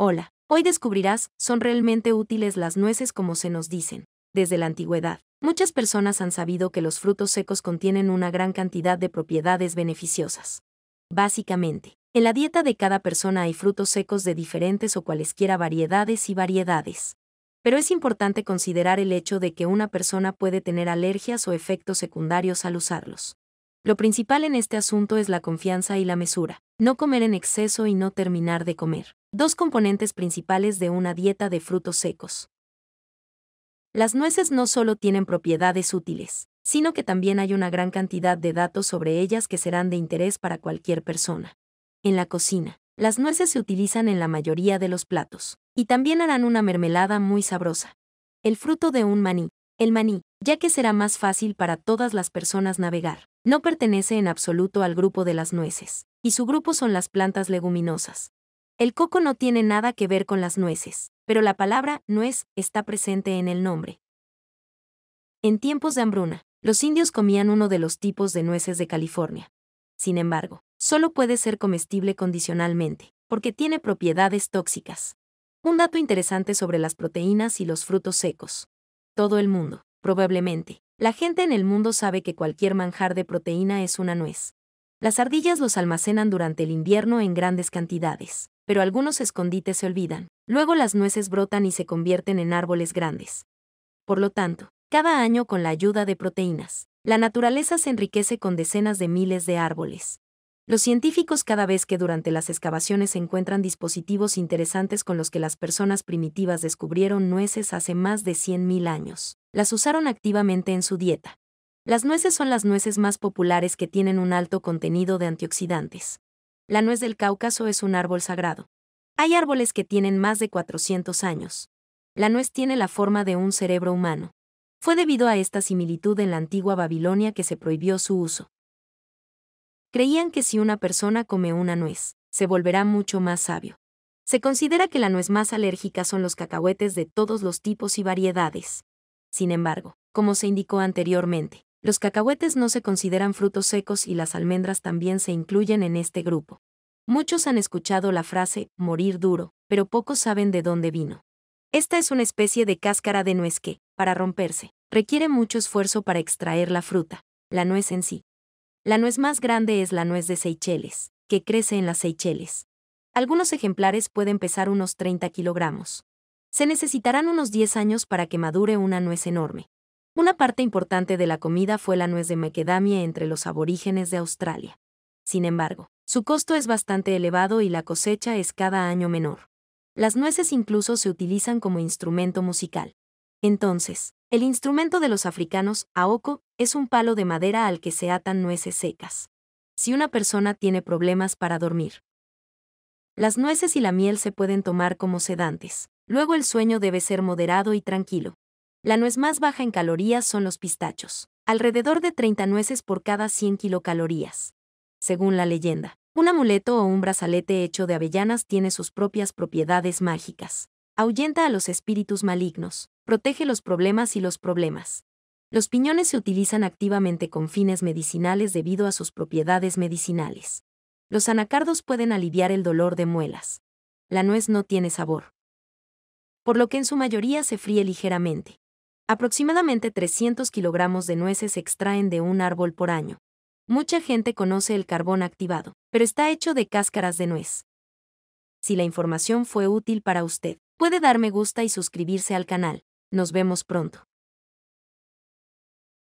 Hola, hoy descubrirás, son realmente útiles las nueces como se nos dicen. Desde la antigüedad, muchas personas han sabido que los frutos secos contienen una gran cantidad de propiedades beneficiosas. Básicamente, en la dieta de cada persona hay frutos secos de diferentes o cualesquiera variedades y variedades. Pero es importante considerar el hecho de que una persona puede tener alergias o efectos secundarios al usarlos. Lo principal en este asunto es la confianza y la mesura, no comer en exceso y no terminar de comer. Dos componentes principales de una dieta de frutos secos. Las nueces no solo tienen propiedades útiles, sino que también hay una gran cantidad de datos sobre ellas que serán de interés para cualquier persona. En la cocina, las nueces se utilizan en la mayoría de los platos, y también harán una mermelada muy sabrosa. El fruto de un maní, el maní, ya que será más fácil para todas las personas navegar, no pertenece en absoluto al grupo de las nueces, y su grupo son las plantas leguminosas, el coco no tiene nada que ver con las nueces, pero la palabra nuez está presente en el nombre. En tiempos de hambruna, los indios comían uno de los tipos de nueces de California. Sin embargo, solo puede ser comestible condicionalmente, porque tiene propiedades tóxicas. Un dato interesante sobre las proteínas y los frutos secos. Todo el mundo, probablemente, la gente en el mundo sabe que cualquier manjar de proteína es una nuez, las ardillas los almacenan durante el invierno en grandes cantidades, pero algunos escondites se olvidan. Luego las nueces brotan y se convierten en árboles grandes. Por lo tanto, cada año con la ayuda de proteínas, la naturaleza se enriquece con decenas de miles de árboles. Los científicos cada vez que durante las excavaciones encuentran dispositivos interesantes con los que las personas primitivas descubrieron nueces hace más de 100.000 años, las usaron activamente en su dieta. Las nueces son las nueces más populares que tienen un alto contenido de antioxidantes. La nuez del Cáucaso es un árbol sagrado. Hay árboles que tienen más de 400 años. La nuez tiene la forma de un cerebro humano. Fue debido a esta similitud en la antigua Babilonia que se prohibió su uso. Creían que si una persona come una nuez, se volverá mucho más sabio. Se considera que la nuez más alérgica son los cacahuetes de todos los tipos y variedades. Sin embargo, como se indicó anteriormente, los cacahuetes no se consideran frutos secos y las almendras también se incluyen en este grupo. Muchos han escuchado la frase morir duro, pero pocos saben de dónde vino. Esta es una especie de cáscara de nuez que, para romperse, requiere mucho esfuerzo para extraer la fruta, la nuez en sí. La nuez más grande es la nuez de Seychelles, que crece en las Seychelles. Algunos ejemplares pueden pesar unos 30 kilogramos. Se necesitarán unos 10 años para que madure una nuez enorme, una parte importante de la comida fue la nuez de macadamia entre los aborígenes de Australia. Sin embargo, su costo es bastante elevado y la cosecha es cada año menor. Las nueces incluso se utilizan como instrumento musical. Entonces, el instrumento de los africanos, aoko, es un palo de madera al que se atan nueces secas. Si una persona tiene problemas para dormir. Las nueces y la miel se pueden tomar como sedantes. Luego el sueño debe ser moderado y tranquilo. La nuez más baja en calorías son los pistachos, alrededor de 30 nueces por cada 100 kilocalorías. Según la leyenda, un amuleto o un brazalete hecho de avellanas tiene sus propias propiedades mágicas. Ahuyenta a los espíritus malignos, protege los problemas y los problemas. Los piñones se utilizan activamente con fines medicinales debido a sus propiedades medicinales. Los anacardos pueden aliviar el dolor de muelas. La nuez no tiene sabor. Por lo que en su mayoría se fríe ligeramente. Aproximadamente 300 kilogramos de nueces se extraen de un árbol por año. Mucha gente conoce el carbón activado, pero está hecho de cáscaras de nuez. Si la información fue útil para usted, puede dar me gusta y suscribirse al canal. Nos vemos pronto.